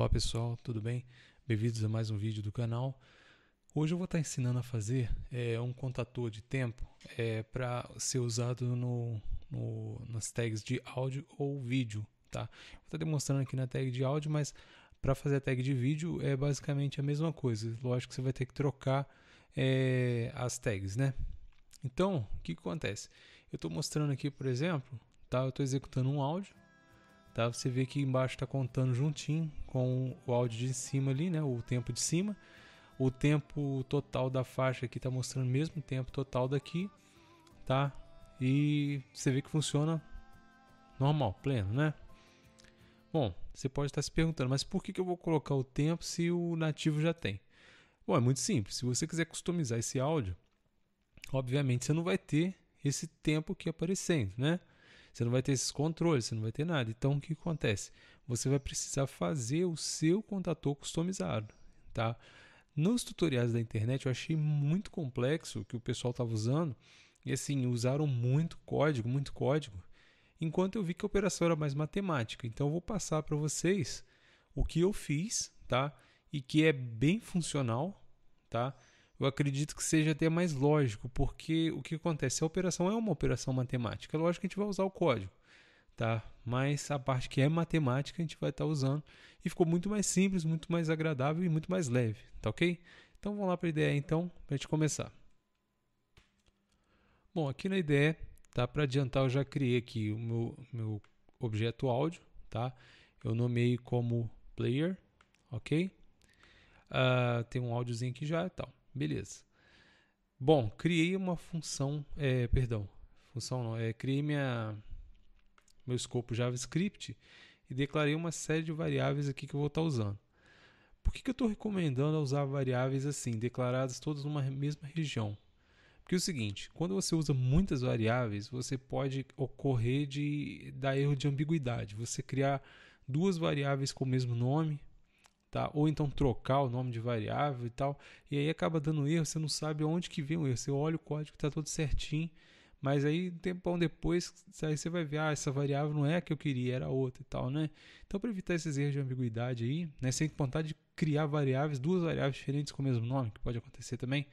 Olá pessoal, tudo bem? Bem-vindos a mais um vídeo do canal. Hoje eu vou estar tá ensinando a fazer é, um contator de tempo é, para ser usado no, no, nas tags de áudio ou vídeo, tá? Vou estar tá demonstrando aqui na tag de áudio, mas para fazer a tag de vídeo é basicamente a mesma coisa. Lógico que você vai ter que trocar é, as tags, né? Então, o que, que acontece? Eu estou mostrando aqui, por exemplo, tá? eu estou executando um áudio, tá? Você vê que embaixo está contando juntinho com o áudio de cima ali, né? O tempo de cima. O tempo total da faixa aqui está mostrando o mesmo tempo total daqui, tá? E você vê que funciona normal, pleno, né? Bom, você pode estar se perguntando, mas por que, que eu vou colocar o tempo se o nativo já tem? Bom, é muito simples. Se você quiser customizar esse áudio, obviamente você não vai ter esse tempo aqui aparecendo, né? Você não vai ter esses controles, você não vai ter nada. Então o que acontece? Você vai precisar fazer o seu contator customizado, tá? Nos tutoriais da internet eu achei muito complexo que o pessoal estava usando e assim usaram muito código, muito código. Enquanto eu vi que a operação era mais matemática, então eu vou passar para vocês o que eu fiz, tá? E que é bem funcional, tá? eu acredito que seja até mais lógico, porque o que acontece? A operação é uma operação matemática. É lógico que a gente vai usar o código, tá? Mas a parte que é matemática a gente vai estar tá usando e ficou muito mais simples, muito mais agradável e muito mais leve, tá ok? Então vamos lá para a ideia então, para a gente começar. Bom, aqui na ideia, tá? Para adiantar, eu já criei aqui o meu, meu objeto áudio, tá? Eu nomeei como player, ok? Uh, tem um áudiozinho aqui já e tal. Beleza. Bom, criei uma função, é, perdão, função não, é, criei minha, meu escopo JavaScript e declarei uma série de variáveis aqui que eu vou estar usando. Por que, que eu estou recomendando usar variáveis assim, declaradas todas numa mesma região? Porque é o seguinte, quando você usa muitas variáveis, você pode ocorrer de dar erro de ambiguidade. Você criar duas variáveis com o mesmo nome, tá? Ou então trocar o nome de variável e tal. E aí acaba dando erro, você não sabe onde que vem o erro. Você olha o código, está todo certinho, mas aí um tempão depois, aí você vai ver, ah, essa variável não é a que eu queria, era outra e tal, né? Então para evitar esses erros de ambiguidade aí, né, sem contar de criar variáveis, duas variáveis diferentes com o mesmo nome, que pode acontecer também.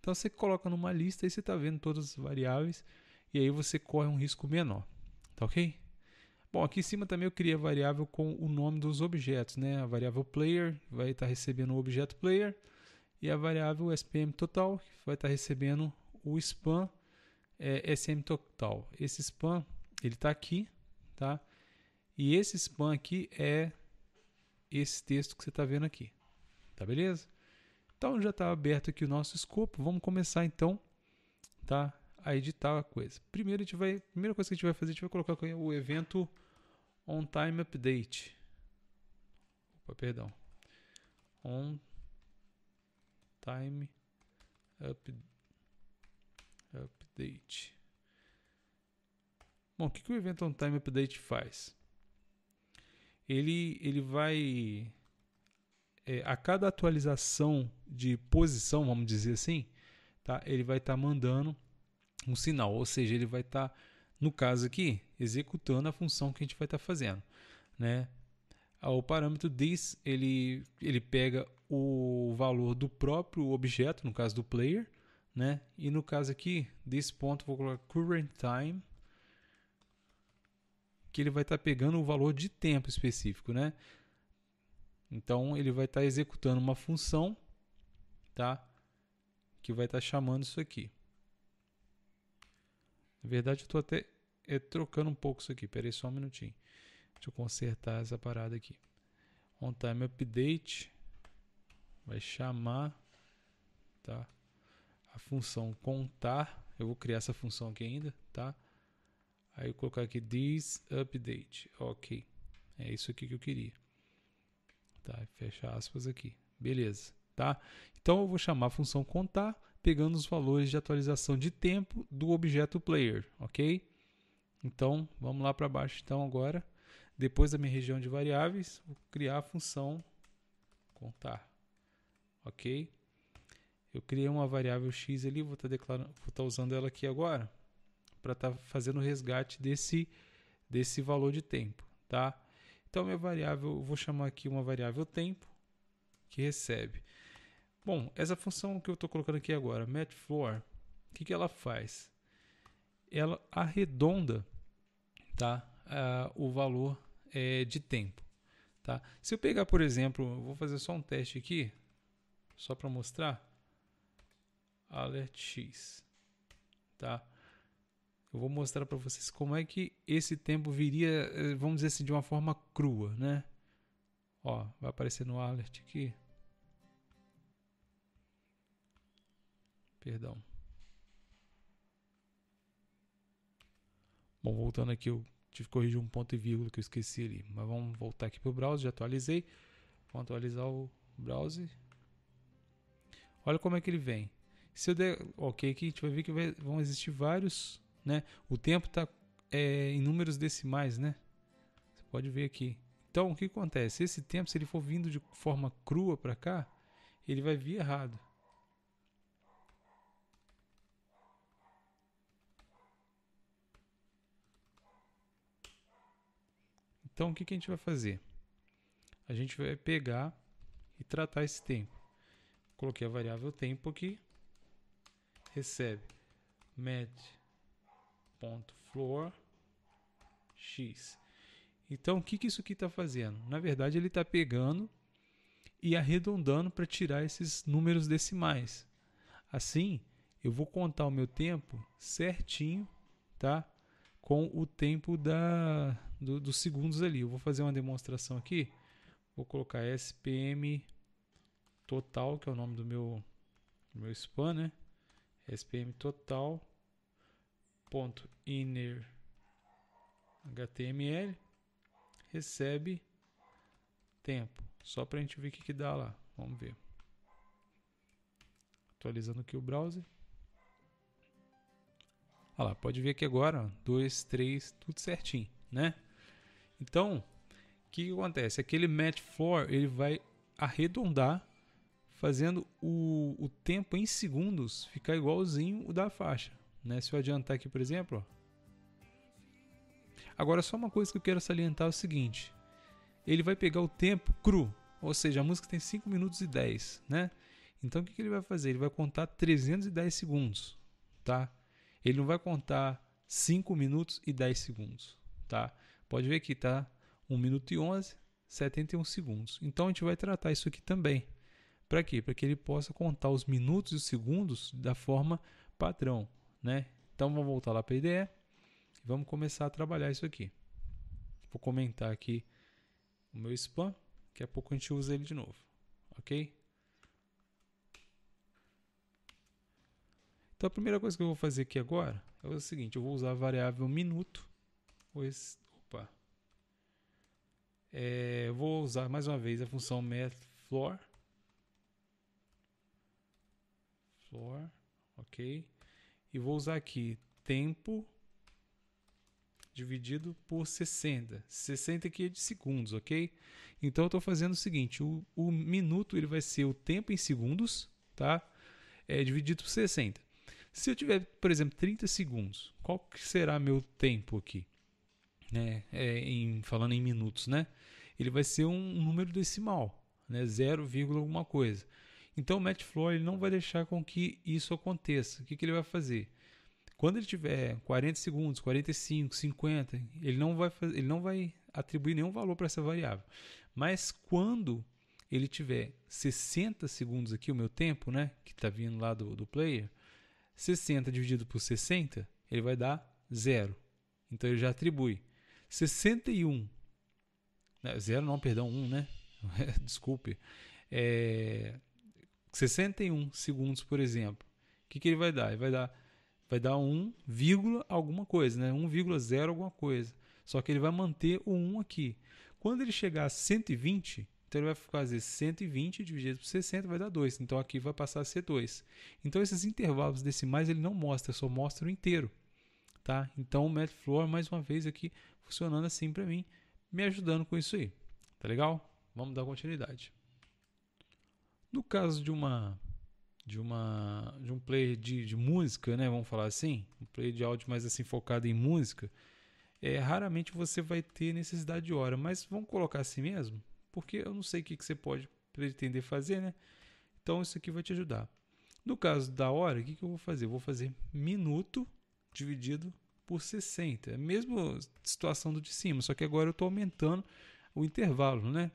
Então você coloca numa lista e você está vendo todas as variáveis e aí você corre um risco menor, tá ok? Bom, aqui em cima também eu criei a variável com o nome dos objetos, né? A variável player vai estar tá recebendo o objeto player e a variável spm total vai estar tá recebendo o spam é, sm total. Esse spam ele está aqui, tá? E esse spam aqui é esse texto que você está vendo aqui, tá beleza? Então já está aberto aqui o nosso escopo. Vamos começar então, tá? A editar a coisa. Primeiro a gente vai, primeira coisa que a gente vai fazer, a gente vai colocar o evento on time update. Opa, perdão. On time up, update. Bom, o que, que o evento on time update faz? Ele, ele vai é, a cada atualização de posição, vamos dizer assim, tá? Ele vai estar tá mandando um sinal, ou seja, ele vai estar tá, no caso aqui, executando a função que a gente vai estar tá fazendo, né? Ah, o parâmetro this ele, ele pega o valor do próprio objeto, no caso do player, né? E no caso aqui, this ponto vou colocar current time, que ele vai estar tá pegando o valor de tempo específico, né? Então ele vai estar tá executando uma função, tá? Que vai estar tá chamando isso aqui. Na verdade, eu estou até é trocando um pouco isso aqui. Peraí só um minutinho. Deixa eu consertar essa parada aqui. On time update vai chamar tá? a função contar. Eu vou criar essa função aqui ainda, tá? Aí eu colocar aqui this update. OK. É isso aqui que eu queria. Tá? Fecha aspas aqui. Beleza, tá? Então eu vou chamar a função contar pegando os valores de atualização de tempo do objeto player, OK? Então, vamos lá para baixo então agora. Depois da minha região de variáveis, vou criar a função contar. OK? Eu criei uma variável x ali, vou estar tá tá usando ela aqui agora para estar tá fazendo o resgate desse desse valor de tempo, tá? Então minha variável, eu vou chamar aqui uma variável tempo que recebe. Bom, essa função que eu estou colocando aqui agora, matfloor, o que, que ela faz? Ela arredonda tá? Uh, o valor é, de tempo. Tá? Se eu pegar, por exemplo, vou fazer só um teste aqui, só para mostrar. Alert X. Tá? Eu vou mostrar para vocês como é que esse tempo viria, eh, vamos dizer assim, de uma forma crua, né? Ó, vai aparecer no alert aqui. Perdão. Bom, voltando aqui, eu tive que corrigir um ponto e vírgula que eu esqueci ali. Mas vamos voltar aqui para o browser, já atualizei. Vamos atualizar o browser. Olha como é que ele vem. Se eu der OK aqui, a gente vai ver que vai, vão existir vários, né? O tempo está é, em números decimais, né? Você pode ver aqui. Então, o que acontece? Esse tempo, se ele for vindo de forma crua para cá, ele vai vir errado. Então o que, que a gente vai fazer? A gente vai pegar e tratar esse tempo. Coloquei a variável tempo aqui. Recebe med.floor x. Então o que, que isso aqui está fazendo? Na verdade ele está pegando e arredondando para tirar esses números decimais. Assim, eu vou contar o meu tempo certinho, tá? com o tempo da, do, dos segundos ali. Eu vou fazer uma demonstração aqui. Vou colocar SPM total, que é o nome do meu, do meu span, né? SPM total ponto inner HTML recebe tempo. Só para a gente ver o que, que dá lá. Vamos ver. Atualizando aqui o browser. Olha lá, pode ver que agora, ó, dois, três, tudo certinho, né? Então, o que, que acontece? Aquele match floor ele vai arredondar, fazendo o, o tempo em segundos ficar igualzinho o da faixa, né? Se eu adiantar aqui, por exemplo, ó, Agora, só uma coisa que eu quero salientar é o seguinte: ele vai pegar o tempo cru, ou seja, a música tem 5 minutos e 10, né? Então, o que, que ele vai fazer? Ele vai contar 310 segundos, tá? Ele não vai contar 5 minutos e 10 segundos, tá? Pode ver que tá 1 minuto e 11, 71 segundos. Então a gente vai tratar isso aqui também. Para quê? Para que ele possa contar os minutos e os segundos da forma padrão, né? Então vamos voltar lá para a IDE e vamos começar a trabalhar isso aqui. Vou comentar aqui o meu spam, daqui a pouco a gente usa ele de novo, ok? Então a primeira coisa que eu vou fazer aqui agora é o seguinte, eu vou usar a variável minuto. opa. É, eu vou usar mais uma vez a função mathFloor. Floor, ok. E vou usar aqui tempo dividido por 60. 60 aqui é de segundos, ok? Então eu estou fazendo o seguinte, o, o, minuto ele vai ser o tempo em segundos, tá? É dividido por 60. Se eu tiver, por exemplo, 30 segundos, qual que será meu tempo aqui? Né? É, em, falando em minutos, né? Ele vai ser um número decimal, né? 0, alguma coisa. Então o Matt Floyd não vai deixar com que isso aconteça. O que, que ele vai fazer? Quando ele tiver 40 segundos, 45, 50, ele não vai, fazer, ele não vai atribuir nenhum valor para essa variável. Mas quando ele tiver 60 segundos aqui, o meu tempo, né, que está vindo lá do, do player, 60 dividido por 60, ele vai dar zero. Então ele já atribui. 61. 0 né, não, perdão, 1, um, né? Desculpe. É, 61 segundos, por exemplo. O que, que ele vai dar? Ele vai dar vai dar 1, alguma coisa, né? 1,0 alguma coisa. Só que ele vai manter o 1 aqui. Quando ele chegar a 120, então ele vai fazer 120 dividido por 60 vai dar 2. Então aqui vai passar a ser 2. Então esses intervalos decimais ele não mostra, só mostra o inteiro. Tá? Então o Matfloor mais uma vez aqui funcionando assim para mim, me ajudando com isso aí. Tá legal? Vamos dar continuidade. No caso de uma de uma de um player de, de música, né, vamos falar assim, um player de áudio mais assim focado em música, é, raramente você vai ter necessidade de hora, mas vamos colocar assim mesmo porque eu não sei o que, que você pode pretender fazer, né? Então isso aqui vai te ajudar. No caso da hora, o que, que eu vou fazer? Eu vou fazer minuto dividido por 60. É a Mesma situação do de cima, só que agora eu estou aumentando o intervalo, né?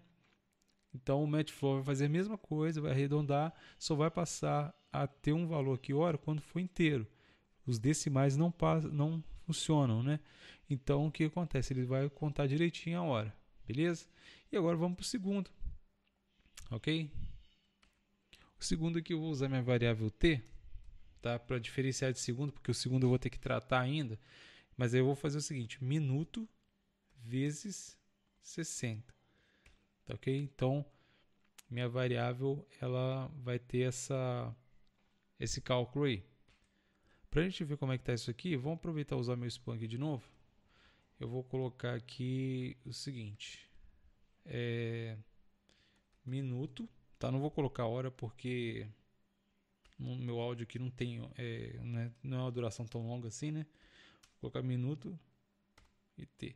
Então o Match vai fazer a mesma coisa, vai arredondar, só vai passar a ter um valor aqui hora quando for inteiro. Os decimais não, passam, não funcionam, né? Então o que acontece? Ele vai contar direitinho a hora. Beleza? E agora vamos para o segundo. Ok? O segundo aqui eu vou usar minha variável t, tá? Para diferenciar de segundo, porque o segundo eu vou ter que tratar ainda. Mas aí eu vou fazer o seguinte: minuto vezes 60. Tá ok? Então, minha variável ela vai ter essa, esse cálculo aí. Para a gente ver como é que está isso aqui, vamos aproveitar e usar meu aqui de novo eu vou colocar aqui o seguinte. É, minuto, tá? Não vou colocar hora porque no meu áudio aqui não tem, é, né? não é uma duração tão longa assim, né? Vou colocar minuto e T.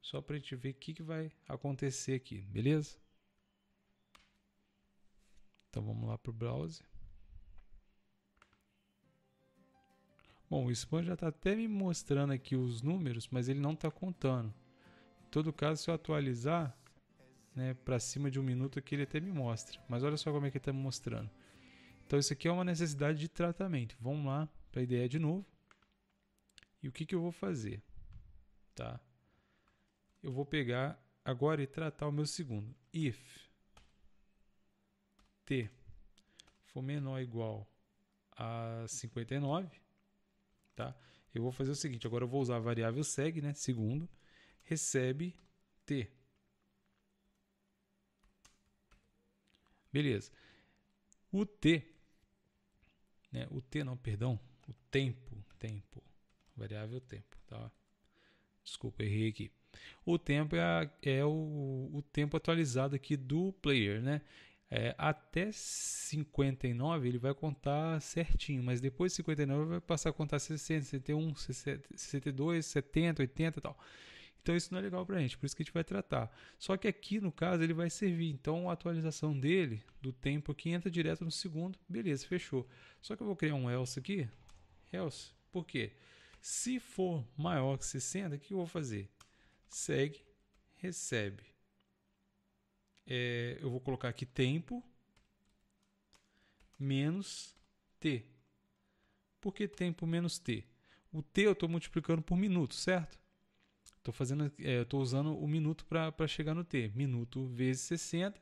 Só para a gente ver o que, que vai acontecer aqui, beleza? Então vamos lá para o browser. Bom, o spam já está até me mostrando aqui os números, mas ele não está contando. Em todo caso, se eu atualizar né, para cima de um minuto aqui, ele até me mostra. Mas olha só como é que ele está me mostrando. Então, isso aqui é uma necessidade de tratamento. Vamos lá para a ideia de novo. E o que, que eu vou fazer? Tá? Eu vou pegar agora e tratar o meu segundo. If t for menor ou igual a 59, tá? Eu vou fazer o seguinte, agora eu vou usar a variável segue, né? Segundo, recebe t. Beleza. O t, né? O t não, perdão, o tempo, tempo, variável tempo, tá? Desculpa, errei aqui. O tempo é, a, é o, o tempo atualizado aqui do player, né? É, até 59 ele vai contar certinho, mas depois de 59 vai passar a contar 60, 61, 62, 70, 80 e tal. Então isso não é legal para a gente, por isso que a gente vai tratar. Só que aqui no caso ele vai servir, então a atualização dele, do tempo aqui, entra direto no segundo, beleza, fechou. Só que eu vou criar um else aqui, else, por quê? Se for maior que 60, o que eu vou fazer? Segue, recebe é, eu vou colocar aqui tempo menos t. Por que tempo menos t? O t eu estou multiplicando por minuto, certo? Estou fazendo, é, estou usando o minuto para chegar no t. Minuto vezes 60.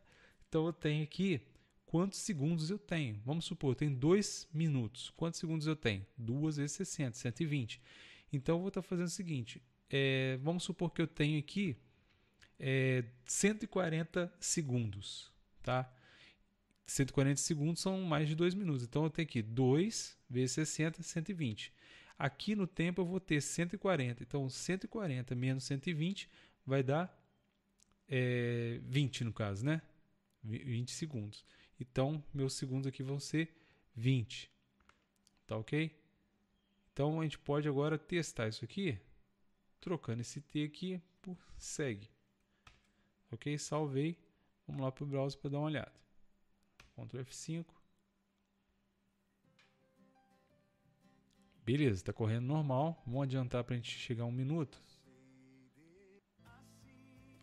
Então eu tenho aqui quantos segundos eu tenho. Vamos supor, eu tenho 2 minutos. Quantos segundos eu tenho? 2 vezes 60, 120. Então eu vou estar tá fazendo o seguinte. É, vamos supor que eu tenho aqui é, 140 segundos, tá? 140 segundos são mais de 2 minutos. Então eu tenho aqui 2 vezes 60, 120. Aqui no tempo eu vou ter 140. Então 140 menos 120 vai dar é, 20 no caso, né? 20 segundos. Então meus segundos aqui vão ser 20. Tá ok? Então a gente pode agora testar isso aqui, trocando esse T aqui por segue. Ok, salvei. Vamos lá para o browser para dar uma olhada. Ctrl F5. Beleza, está correndo normal. Vamos adiantar para a gente chegar a um minuto.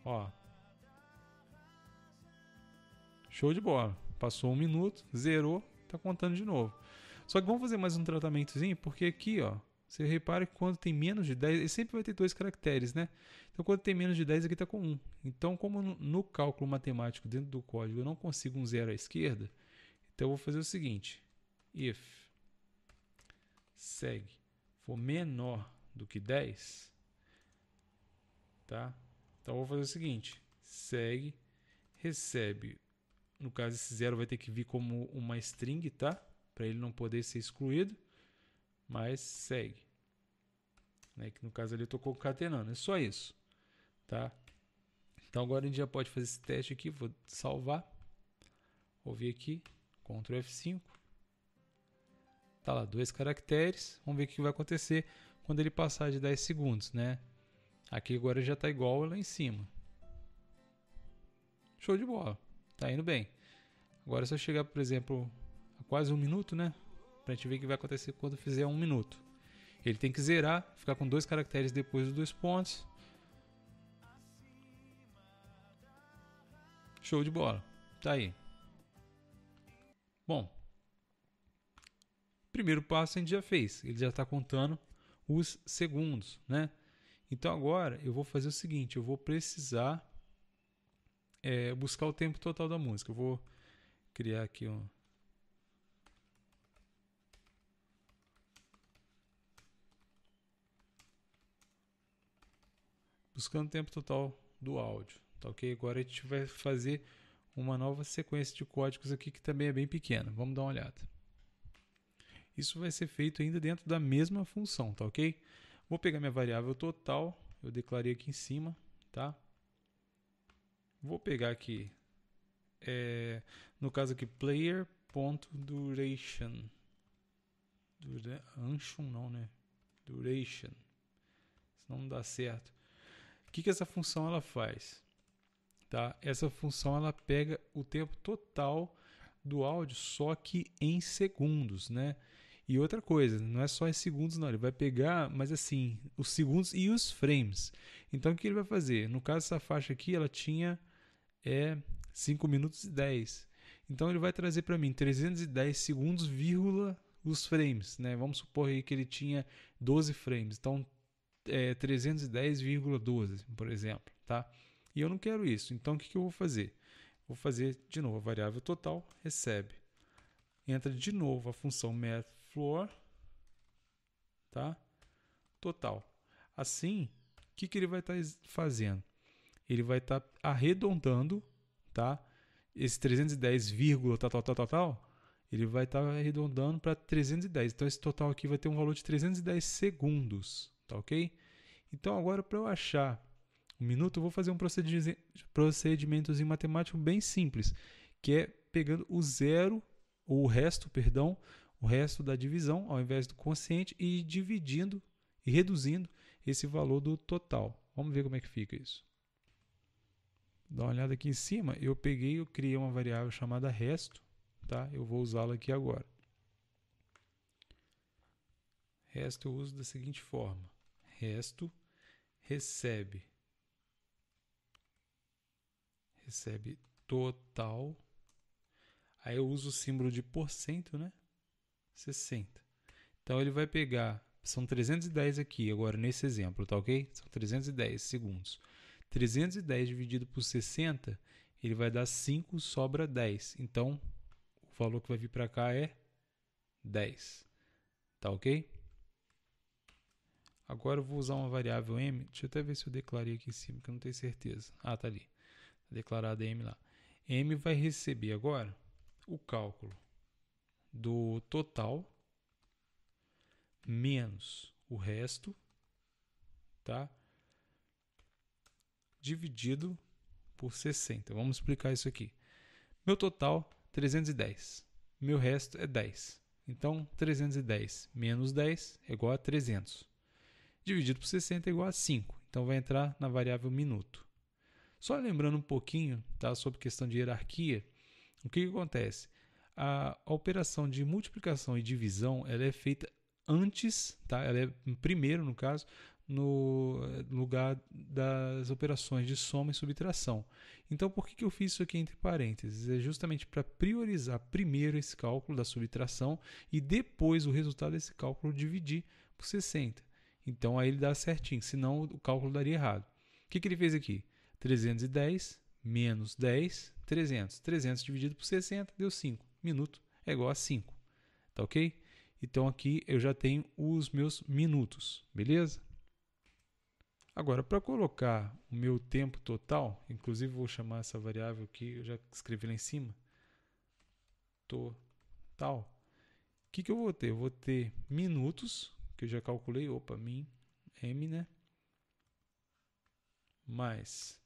Ó. Show de bola. Passou um minuto, zerou, está contando de novo. Só que vamos fazer mais um tratamentozinho, porque aqui, ó, você repara que quando tem menos de 10, ele sempre vai ter dois caracteres, né? Então, quando tem menos de 10, aqui está com 1. Então, como no cálculo matemático dentro do código eu não consigo um zero à esquerda, então eu vou fazer o seguinte: if segue for menor do que 10, tá? Então, eu vou fazer o seguinte: segue, recebe. No caso, esse zero vai ter que vir como uma string, tá? Para ele não poder ser excluído mas segue. Né? Que no caso ali eu estou concatenando, é só isso. Tá? Então agora a gente já pode fazer esse teste aqui, vou salvar. Vou vir aqui, Ctrl F5. Tá lá, dois caracteres. Vamos ver o que vai acontecer quando ele passar de 10 segundos, né? Aqui agora já está igual lá em cima. Show de bola. Tá indo bem. Agora é se eu chegar, por exemplo, a quase um minuto, né? Pra gente ver o que vai acontecer quando fizer um minuto. Ele tem que zerar, ficar com dois caracteres depois dos dois pontos. Show de bola. Tá aí. Bom. Primeiro passo a gente já fez. Ele já está contando os segundos, né? Então agora eu vou fazer o seguinte, eu vou precisar é, buscar o tempo total da música. Eu vou criar aqui um buscando o tempo total do áudio, tá ok? Agora a gente vai fazer uma nova sequência de códigos aqui que também é bem pequena. Vamos dar uma olhada. Isso vai ser feito ainda dentro da mesma função, tá ok? Vou pegar minha variável total, eu declarei aqui em cima, tá? Vou pegar aqui, é, no caso aqui, player.duration. Duration não, né? Duration. Senão não dá certo. O que, que essa função ela faz? Tá? Essa função ela pega o tempo total do áudio, só que em segundos, né? E outra coisa, não é só em segundos, não. Ele vai pegar, mas assim, os segundos e os frames. Então, o que ele vai fazer? No caso, essa faixa aqui, ela tinha é, 5 minutos e 10. Então, ele vai trazer para mim 310 segundos, vírgula, os frames, né? Vamos supor aí que ele tinha 12 frames. Então, é, 310,12, por exemplo, tá? E eu não quero isso. Então, o que, que eu vou fazer? Vou fazer de novo a variável total, recebe. Entra de novo a função metFloor, tá? Total. Assim, o que, que ele vai estar tá fazendo? Ele vai estar tá arredondando, tá? Esse 310, tal, tal, tal, tal, tal, ele vai estar tá arredondando para 310. Então, esse total aqui vai ter um valor de 310 segundos, tá ok? Então agora para eu achar um minuto, eu vou fazer um procedimento matemático bem simples, que é pegando o zero, ou o resto, perdão, o resto da divisão ao invés do consciente e dividindo e reduzindo esse valor do total. Vamos ver como é que fica isso. Dá uma olhada aqui em cima, eu peguei, eu criei uma variável chamada resto, tá? Eu vou usá-la aqui agora. Resto eu uso da seguinte forma: resto recebe recebe total. Aí eu uso o símbolo de porcento, né? 60. Então ele vai pegar, são 310 aqui agora nesse exemplo, tá OK? São 310 segundos. 310 dividido por 60, ele vai dar 5, sobra 10. Então o valor que vai vir para cá é 10. Tá OK? Agora eu vou usar uma variável m. Deixa eu até ver se eu declarei aqui em cima, que eu não tenho certeza. Ah, tá ali. Tá declarada m lá. m vai receber agora o cálculo do total menos o resto, tá? Dividido por 60. Vamos explicar isso aqui. Meu total 310. Meu resto é 10. Então 310 menos 10 é igual a 300 dividido por 60 é igual a 5. Então vai entrar na variável minuto. Só lembrando um pouquinho tá, sobre questão de hierarquia, o que, que acontece? A, a, operação de multiplicação e divisão ela é feita antes, tá? ela é primeiro, no caso, no lugar das operações de soma e subtração. Então, por que, que eu fiz isso aqui entre parênteses? É justamente para priorizar primeiro esse cálculo da subtração e depois o resultado desse cálculo dividir por 60. Então aí ele dá certinho, senão o cálculo daria errado. O que, que ele fez aqui? 310 menos 10, 300. 300 dividido por 60 deu 5. Minuto é igual a 5. Tá ok? Então aqui eu já tenho os meus minutos, beleza? Agora, para colocar o meu tempo total, inclusive vou chamar essa variável que eu já escrevi lá em cima, total, o que, que eu vou ter? Eu vou ter minutos que eu já calculei, opa, min m, né? Mais,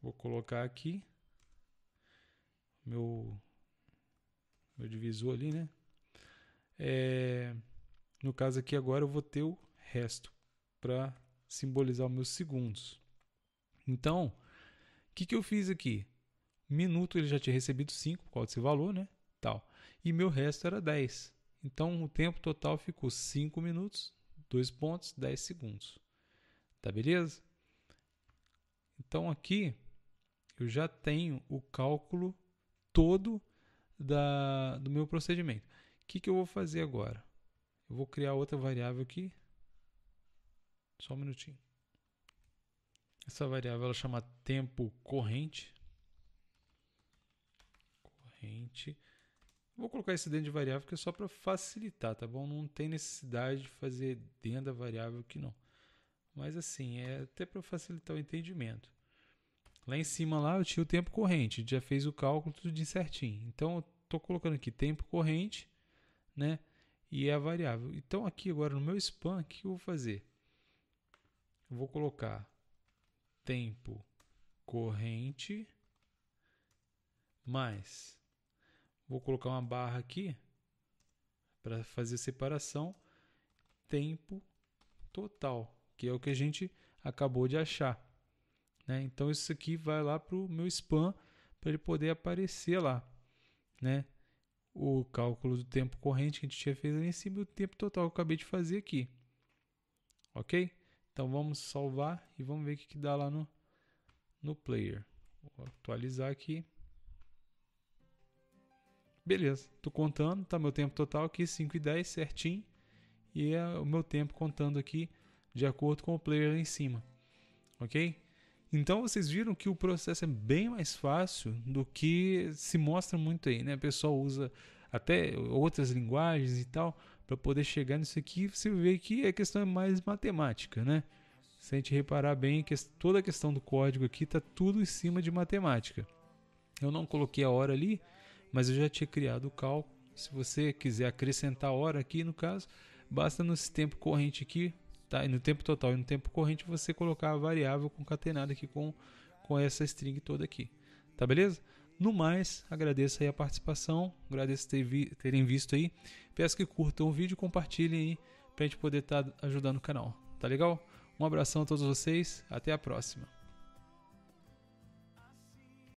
vou colocar aqui meu, meu divisor ali, né? É, no caso aqui agora eu vou ter o resto para simbolizar os meus segundos. Então, o que, que eu fiz aqui? Minuto ele já tinha recebido 5 qual causa desse valor, né? Tal. E meu resto era 10. Então o tempo total ficou 5 minutos, 2 pontos, 10 segundos. Tá beleza? Então aqui eu já tenho o cálculo todo da, do meu procedimento. O que, que eu vou fazer agora? Eu vou criar outra variável aqui. Só um minutinho. Essa variável ela chama tempo corrente. Corrente. Vou colocar esse dentro de variável que é só para facilitar, tá bom? Não tem necessidade de fazer dentro da variável que não. Mas assim, é até para facilitar o entendimento. Lá em cima lá eu tinha o tempo corrente, já fez o cálculo tudo certinho. Então eu estou colocando aqui tempo corrente, né? E é a variável. Então aqui agora no meu span, o que eu vou fazer? Eu vou colocar tempo corrente mais Vou colocar uma barra aqui para fazer separação tempo total, que é o que a gente acabou de achar. Né? Então isso aqui vai lá para o meu spam para ele poder aparecer lá. Né? O cálculo do tempo corrente que a gente tinha feito ali em cima e o tempo total que eu acabei de fazer aqui. Ok? Então vamos salvar e vamos ver o que, que dá lá no, no player. Vou atualizar aqui. Beleza, tô contando, tá meu tempo total aqui, 5 e 10, certinho. E é o meu tempo contando aqui de acordo com o player lá em cima. Ok? Então vocês viram que o processo é bem mais fácil do que se mostra muito aí, né? O pessoal usa até outras linguagens e tal para poder chegar nisso aqui. Você vê que a questão é mais matemática, né? Se a gente reparar bem, que toda a questão do código aqui está tudo em cima de matemática. Eu não coloquei a hora ali, mas eu já tinha criado o cálculo. Se você quiser acrescentar hora aqui, no caso, basta nesse tempo corrente aqui, tá? E no tempo total e no tempo corrente você colocar a variável concatenada aqui com, com essa string toda aqui, tá beleza? No mais, agradeço aí a participação, agradeço ter vi, terem visto aí. Peço que curtam o vídeo, compartilhem aí pra gente poder estar tá ajudando o canal, tá legal? Um abração a todos vocês, até a próxima.